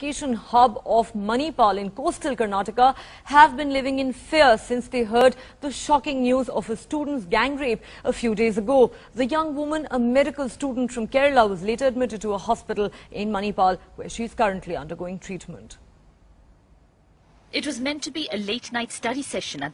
education hub of Manipal in coastal Karnataka have been living in fear since they heard the shocking news of a student's gang rape a few days ago. The young woman, a medical student from Kerala, was later admitted to a hospital in Manipal where she is currently undergoing treatment. It was meant to be a late night study session at the